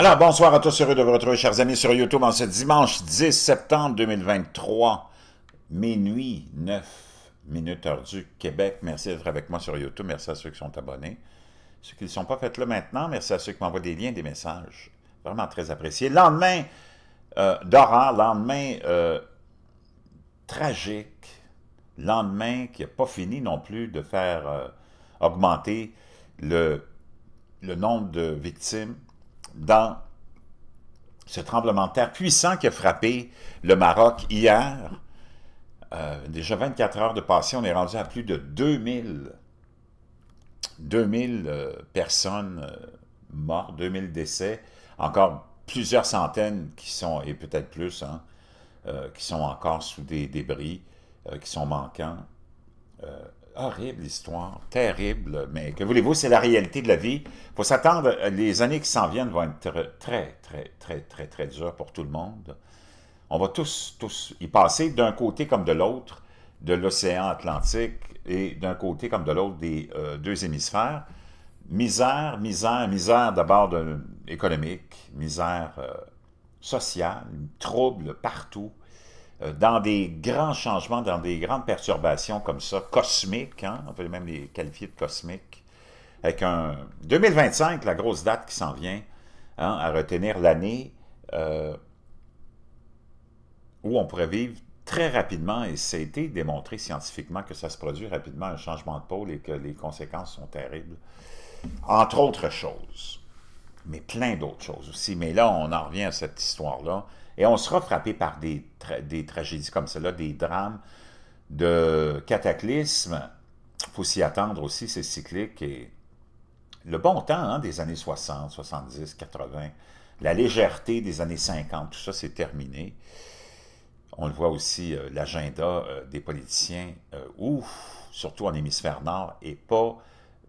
Alors, bonsoir à tous, heureux de vous retrouver, chers amis, sur YouTube en ce dimanche 10 septembre 2023, minuit 9 minutes heure du Québec. Merci d'être avec moi sur YouTube, merci à ceux qui sont abonnés. Ceux qui ne sont pas, faits là maintenant. Merci à ceux qui m'envoient des liens, des messages. Vraiment très apprécié. Lendemain euh, d'horreur, lendemain euh, tragique, lendemain qui n'a pas fini non plus de faire euh, augmenter le, le nombre de victimes dans ce tremblement de terre puissant qui a frappé le Maroc hier. Euh, déjà 24 heures de passé, on est rendu à plus de 2000, 2000 euh, personnes euh, mortes, 2000 décès, encore plusieurs centaines qui sont, et peut-être plus, hein, qui sont encore sous des débris, qui sont manquants horrible histoire, terrible, mais que voulez-vous, c'est la réalité de la vie. Il faut s'attendre, euh, les années qui s'en viennent vont être très, très, très, très, très dures pour tout le monde. On va tous, tous y passer d'un côté comme de l'autre de l'océan Atlantique et d'un côté comme de l'autre des euh, deux hémisphères. Misère, misère, misère d'abord économique, misère euh, sociale, trouble partout. Euh, dans des grands changements, dans des grandes perturbations comme ça, cosmiques, hein, on peut même les qualifier de cosmiques, avec un 2025, la grosse date qui s'en vient, hein, à retenir l'année euh, où on pourrait vivre très rapidement, et ça a été démontré scientifiquement que ça se produit rapidement, un changement de pôle et que les conséquences sont terribles, entre autres choses, mais plein d'autres choses aussi. Mais là, on en revient à cette histoire-là et on sera frappé par des, des tragédies comme cela, des drames, de cataclysmes. Il faut s'y attendre aussi, c'est cyclique. Et le bon temps hein, des années 60, 70, 80, la légèreté des années 50, tout ça, c'est terminé. On le voit aussi, euh, l'agenda euh, des politiciens, euh, ouf, surtout en hémisphère nord, n'est pas,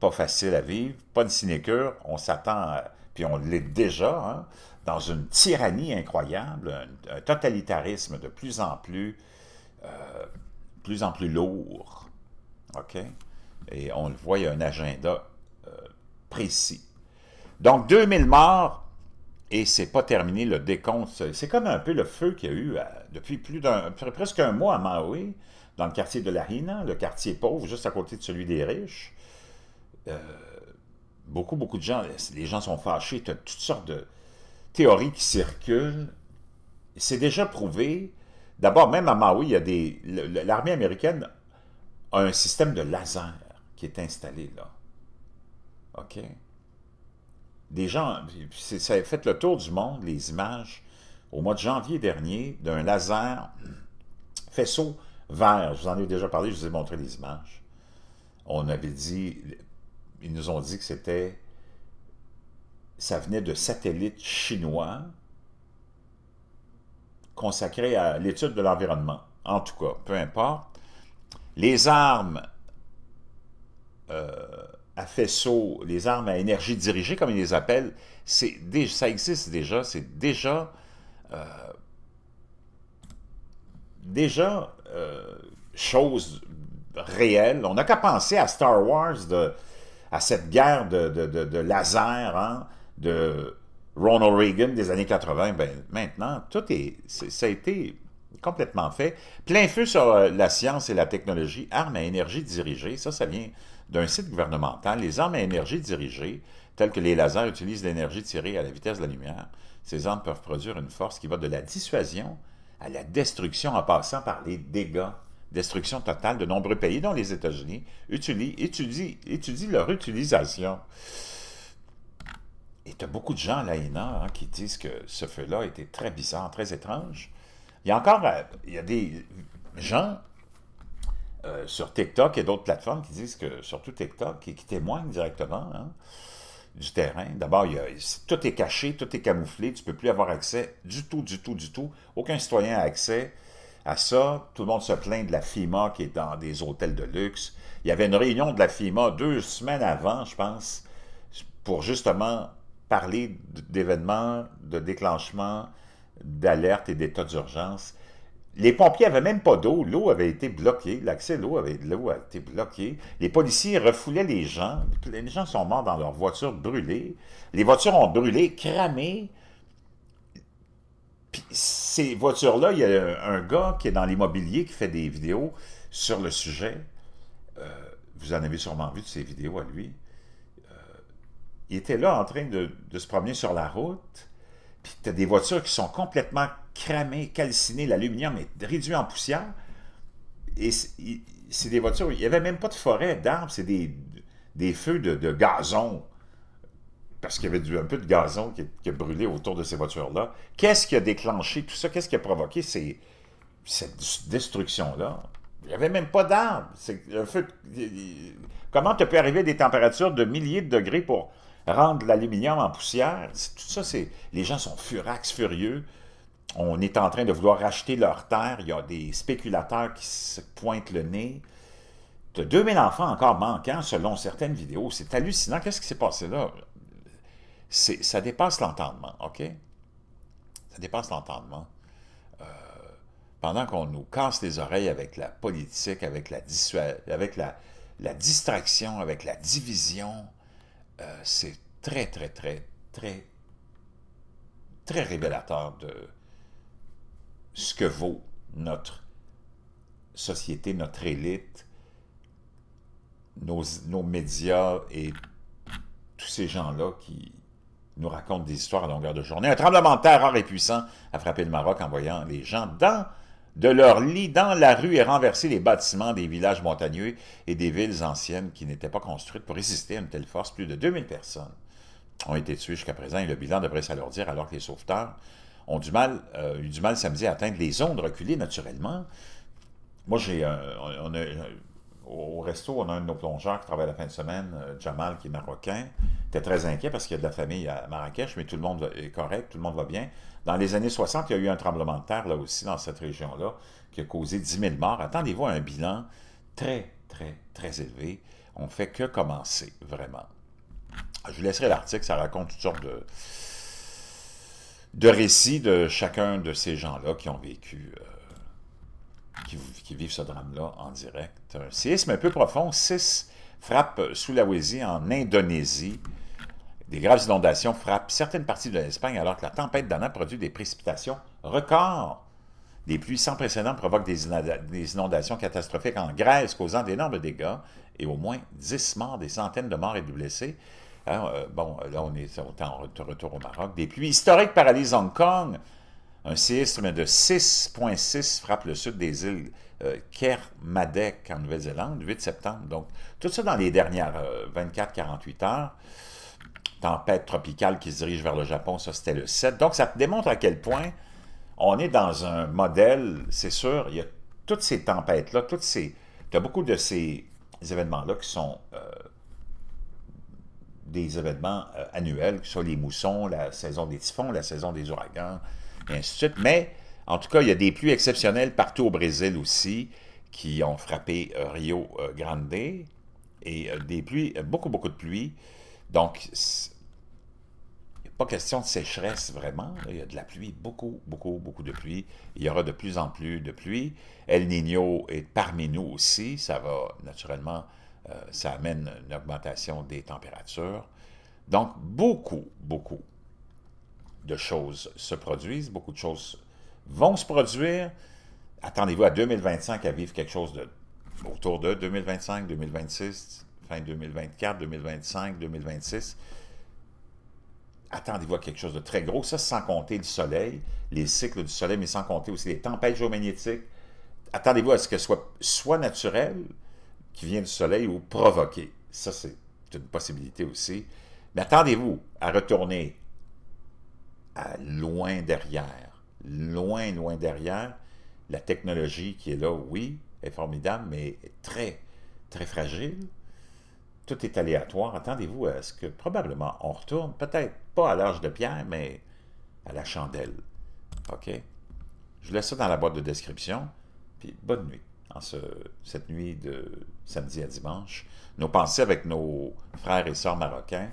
pas facile à vivre, pas de sinécure. On s'attend, puis on l'est déjà, hein, dans une tyrannie incroyable, un, totalitarisme de plus en plus, euh, plus en plus lourd. OK? Et on le voit, il y a un agenda euh, précis. Donc, 2000 morts, et c'est pas terminé le décompte. C'est comme un peu le feu qu'il y a eu euh, depuis plus d'un, presque un mois à Maui, dans le quartier de la Hina, le quartier pauvre, juste à côté de celui des riches. beaucoup, beaucoup de gens, les gens sont fâchés, tu as toutes sortes de, théorie qui circule. C'est déjà prouvé. D'abord, même à Maui, il y des. L'armée américaine a un système de laser qui est installé là. OK? Des gens. Ça a fait le tour du monde, les images, au mois de janvier dernier, d'un laser faisceau vert. Je vous en ai déjà parlé, je vous ai montré les images. On avait dit. Ils nous ont dit que c'était ça venait de satellites chinois consacrés à l'étude de l'environnement. En tout cas, peu importe. Les armes euh, à faisceau, les armes à énergie dirigée, comme ils les appellent, déjà, ça existe déjà, c'est déjà... Euh, déjà euh, chose réelle. On n'a qu'à penser à Star Wars, de, à cette guerre de, de, de laser, hein? de Ronald Reagan des années 80, ben, maintenant, tout est, ça a été complètement fait. Plein feu sur euh, la science et la technologie, armes à énergie dirigées ça, ça vient d'un site gouvernemental. Les armes à énergie dirigées telles que les lasers utilisent l'énergie tirée à la vitesse de la lumière, ces armes peuvent produire une force qui va de la dissuasion à la destruction en passant par les dégâts. Destruction totale de nombreux pays, dont les États-Unis, étudient leur utilisation. Et tu as beaucoup de gens à l'AINA hein, qui disent que ce feu-là était très bizarre, très étrange. Il y a encore euh, il y a des gens euh, sur TikTok et d'autres plateformes qui disent que, surtout TikTok, qui, qui témoignent directement hein, du terrain. D'abord, tout est caché, tout est camouflé, tu ne peux plus avoir accès du tout, du tout, du tout. Aucun citoyen n'a accès à ça. Tout le monde se plaint de la FIMA qui est dans des hôtels de luxe. Il y avait une réunion de la FIMA deux semaines avant, je pense, pour justement parler d'événements, de déclenchements, d'alerte et d'état d'urgence. Les pompiers n'avaient même pas d'eau, l'eau avait été bloquée, l'accès à l'eau avait été bloqué. Les policiers refoulaient les gens, les gens sont morts dans leurs voitures brûlées. Les voitures ont brûlé, cramé. Puis ces voitures-là, il y a un gars qui est dans l'immobilier qui fait des vidéos sur le sujet. Euh, vous en avez sûrement vu de ces vidéos à lui il était là en train de, se promener sur la route, puis tu as des voitures qui sont complètement cramées, calcinées, l'aluminium est réduit en poussière, et c'est des voitures, il n'y avait même pas de forêt d'arbres, c'est des, feux de, gazon, parce qu'il y avait un peu de gazon qui, qui a brûlé autour de ces voitures-là. Qu'est-ce qui a déclenché tout ça? Qu'est-ce qui a provoqué cette destruction-là? Il n'y avait même pas d'arbres. Comment tu peux arriver à des températures de milliers de degrés pour rendre l'aluminium en poussière, tout ça, c'est les gens sont furax, furieux. On est en train de vouloir racheter leur terre. Il y a des spéculateurs qui se pointent le nez. Tu as 2000 enfants encore manquants selon certaines vidéos. C'est hallucinant. Qu'est-ce qui s'est passé là? Ça dépasse l'entendement, OK? Ça dépasse l'entendement. Euh, pendant qu'on nous casse les oreilles avec la politique, avec la, avec la distraction, avec la division, euh, c'est très, très, très, très, très révélateur de ce que vaut notre société, notre élite, nos, nos médias et tous ces gens-là qui nous racontent des histoires à longueur de journée. Un tremblement de terre rare et puissant a frappé le Maroc en voyant les gens dans de leur lit dans la rue et renverser les bâtiments des villages montagneux et des villes anciennes qui n'étaient pas construites pour résister à une telle force. Plus de 2000 personnes ont été tuées jusqu'à présent et le bilan devrait s'alourdir alors que les sauveteurs ont du mal, euh, eu du mal samedi à atteindre les zones reculées naturellement. Moi, j'ai, euh, on au resto, on a un de nos plongeurs qui travaille la fin de semaine, euh, Jamal, qui est marocain. était très inquiet parce qu'il y a de la famille à Marrakech, mais tout le monde est correct, tout le monde va bien. Dans les années 60, il y a eu un tremblement de terre, là aussi, dans cette région-là, qui a causé 10 000 morts. Attendez-vous à un bilan très, très, très élevé. On fait que commencer, vraiment. Je vous laisserai l'article, ça raconte toutes sortes de, de récits de chacun de ces gens-là qui ont vécu... Euh, qui, vivent ce drame-là en direct. Un euh, séisme un peu profond, 6 frappe Sulawesi en Indonésie. Des graves inondations frappent certaines parties de l'Espagne alors que la tempête d'Anna produit des précipitations records. Des pluies sans précédent provoquent des, inondations catastrophiques en Grèce, causant d'énormes dégâts et au moins 10 morts, des centaines de morts et de blessés. Euh, bon, là, on est en retour au Maroc. Des pluies historiques paralysent Hong Kong. Un séisme de 6,6 frappe le sud des îles euh, Kermadec en Nouvelle-Zélande, 8 septembre. Donc, tout ça dans les dernières 24-48 euh, heures. Tempête tropicale qui se dirige vers le Japon, ça c'était le 7. Donc, ça démontre à quel point on est dans un modèle, c'est sûr, il y a toutes ces tempêtes-là, toutes ces... Tu beaucoup de ces événements-là qui sont euh, des événements annuels, que ce soit les moussons, la saison des typhons, la saison des ouragans, mais, en tout cas, il y a des pluies exceptionnelles partout au Brésil aussi qui ont frappé euh, Rio euh, Grande et euh, des pluies, beaucoup, beaucoup de pluies. Donc, il a pas question de sécheresse vraiment. Il y a de la pluie, beaucoup, beaucoup, beaucoup de pluie. Il y aura de plus en plus de pluie. El Niño est parmi nous aussi. Ça va naturellement, ça amène une augmentation des températures. Donc, beaucoup, beaucoup, de choses se produisent, beaucoup de choses vont se produire. Attendez-vous à 2025 à vivre quelque chose de autour de 2025, 2026, fin 2024, 2025, 2026. Attendez-vous à quelque chose de très gros, ça sans compter le soleil, les cycles du soleil, mais sans compter aussi les tempêtes géomagnétiques. Attendez-vous à ce que ce soit soit naturel, qui vient du soleil, ou provoqué. Ça, c'est une possibilité aussi. Mais attendez-vous à retourner loin derrière. Loin, loin derrière. La technologie qui est là, oui, est formidable, mais très, très fragile. Tout est aléatoire. Attendez-vous à ce que probablement on retourne, peut-être pas à l'âge de pierre, mais à la chandelle. OK? Je vous laisse ça dans la boîte de description. Puis bonne nuit. En ce, cette nuit de samedi à dimanche, nos pensées avec nos frères et sœurs marocains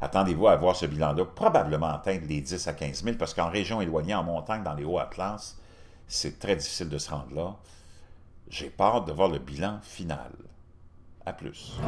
attendez-vous à voir ce bilan-là probablement atteindre les 10 à 15 000, parce qu'en région éloignée, en montagne, dans les Hauts-Atlas, c'est très difficile de se rendre là. J'ai peur de voir le bilan final. À plus.